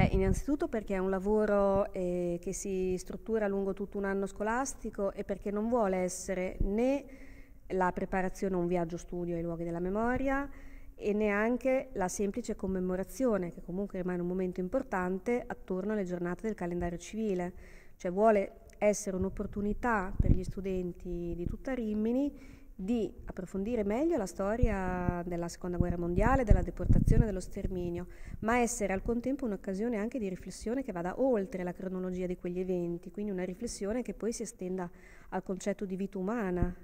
Beh, innanzitutto perché è un lavoro eh, che si struttura lungo tutto un anno scolastico e perché non vuole essere né la preparazione a un viaggio studio ai luoghi della memoria e neanche la semplice commemorazione, che comunque rimane un momento importante, attorno alle giornate del calendario civile. Cioè vuole essere un'opportunità per gli studenti di tutta Rimini di approfondire meglio la storia della seconda guerra mondiale, della deportazione, dello sterminio, ma essere al contempo un'occasione anche di riflessione che vada oltre la cronologia di quegli eventi, quindi una riflessione che poi si estenda al concetto di vita umana,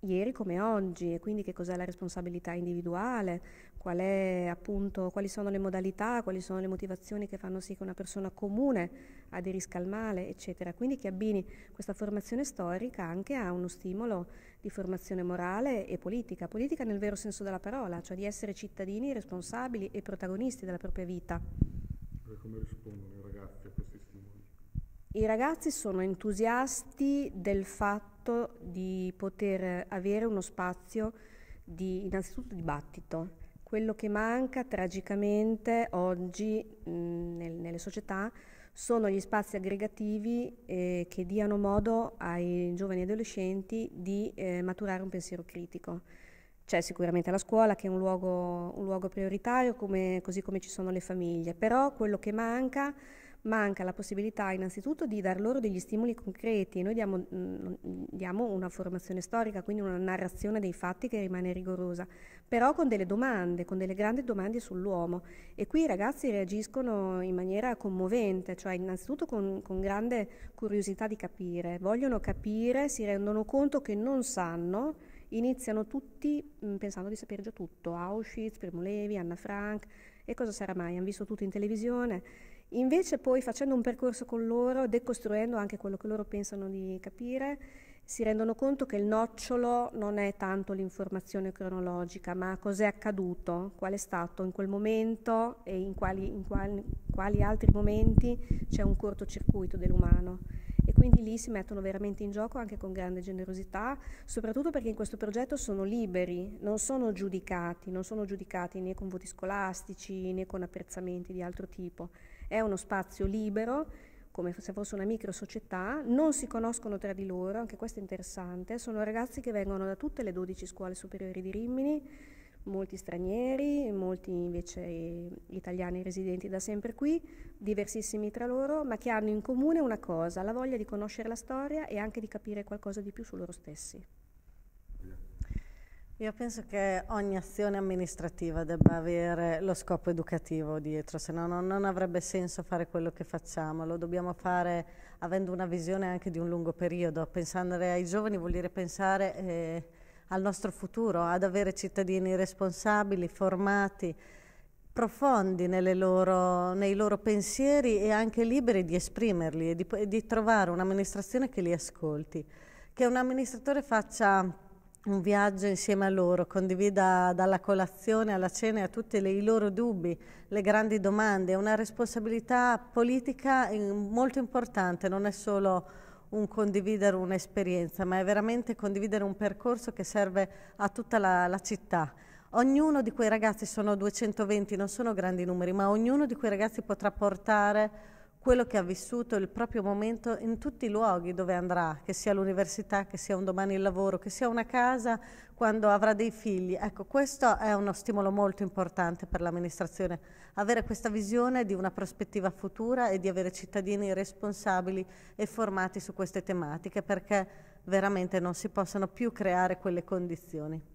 ieri come oggi e quindi che cos'è la responsabilità individuale, qual è, appunto, quali sono le modalità, quali sono le motivazioni che fanno sì che una persona comune aderisca al male, eccetera. Quindi che abbini questa formazione storica anche a uno stimolo di formazione morale e politica, politica nel vero senso della parola, cioè di essere cittadini responsabili e protagonisti della propria vita. E come rispondono i ragazzi a questi stimoli? I ragazzi sono entusiasti del fatto fatto di poter avere uno spazio di innanzitutto dibattito. Quello che manca tragicamente oggi mh, nel, nelle società sono gli spazi aggregativi eh, che diano modo ai giovani adolescenti di eh, maturare un pensiero critico. C'è sicuramente la scuola che è un luogo, un luogo prioritario, come, così come ci sono le famiglie, però quello che manca manca la possibilità innanzitutto di dar loro degli stimoli concreti. Noi diamo, mh, mm, diamo, una formazione storica, quindi una narrazione dei fatti che rimane rigorosa, però con delle domande, con delle grandi domande sull'uomo. E qui i ragazzi reagiscono in maniera commovente, cioè innanzitutto con, con grande curiosità di capire, vogliono capire, si rendono conto che non sanno iniziano tutti mh, mm, pensando di sapere già tutto, Auschwitz, Primo Levi, Anna Frank e cosa sarà mai, hanno visto tutto in televisione Invece poi facendo un percorso con loro, decostruendo anche quello che loro pensano di capire, si rendono conto che il nocciolo non è tanto l'informazione cronologica, ma cos'è accaduto, qual è stato in quel momento e in quali, in quali, quali altri momenti c'è un cortocircuito dell'umano quindi lì si mettono veramente in gioco anche con grande generosità, soprattutto perché in questo progetto sono liberi, non sono giudicati, non sono giudicati né con voti scolastici né con apprezzamenti di altro tipo. È uno spazio libero come se fosse una micro società, non si conoscono tra di loro, anche questo è interessante, sono ragazzi che vengono da tutte le 12 scuole superiori di Rimini, molti stranieri, molti invece italiani residenti da sempre qui, diversissimi tra loro, ma che hanno in comune una cosa, la voglia di conoscere la storia e anche di capire qualcosa di più su loro stessi. Io penso che ogni azione amministrativa debba avere lo scopo educativo dietro, se no non, non avrebbe senso fare quello che facciamo, lo dobbiamo fare avendo una visione anche di un lungo periodo, pensare ai giovani vuol dire pensare... Eh, al nostro futuro, ad avere cittadini responsabili, formati, profondi loro, nei loro pensieri e anche liberi di esprimerli e di, di trovare un'amministrazione che li ascolti, che un amministratore faccia un viaggio insieme a loro, condivida dalla colazione alla cena a tutti le, i loro dubbi, le grandi domande, è una responsabilità politica molto importante, non è solo un condividere un'esperienza, ma è veramente condividere un percorso che serve a tutta la, la città. Ognuno di quei ragazzi sono 220, non sono grandi numeri, ma ognuno di quei ragazzi potrà portare quello che ha vissuto il proprio momento in tutti i luoghi dove andrà, che sia l'università, che sia un domani il lavoro, che sia una casa quando avrà dei figli. Ecco, questo è uno stimolo molto importante per l'amministrazione, avere questa visione di una prospettiva futura e di avere cittadini responsabili e formati su queste tematiche, perché veramente non si possono più creare quelle condizioni.